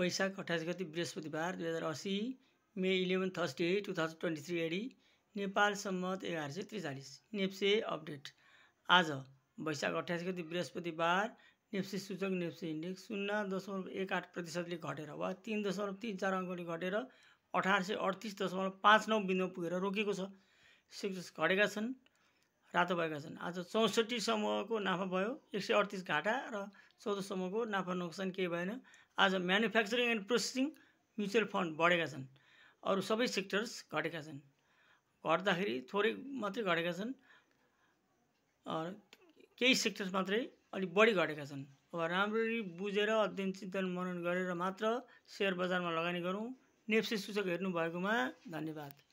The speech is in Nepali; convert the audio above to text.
वैशाख अठाइस गति बृहस्पतिबार दुई हजार असी May eleven Thursday two thousand twenty three AD Nepal सम्मत एघार सय त्रिचालिस नेप्से अपडेट आज वैशाख अठाइस गति बृहस्पतिबार नेप्से सूचक नेप्से इन्डेक्स शून्य दशमलव एक आठ प्रतिशतले घटेर वा तिन दशमलव तिन चार अङ्कले घटेर अठार सय अडतिस दशमलव पाँच नौ बिन्दुमा पुगेर रोकेको छ सेक्टर्स घटेका छन् रातो भएका छन् आज चौसठी समूहको नाफा भयो एक सय अडतिस घाटा र चौध समूहको नाफा नोक्सान केही भएन आज manufacturing and processing mutual fund बढेका छन् अरू सबै सेक्टर्स घटेका छन् घट्दाखेरि थोरै मात्रै घटेका छन् केही सेक्टर्स मात्रै अलिक बढी घटेका छन् अब राम्ररी बुझेर अध्ययन चिन्तन मनन गरेर मात्र सेयर बजारमा लगानी गरौँ नेप्से सूचक हेर्नुभएकोमा धन्यवाद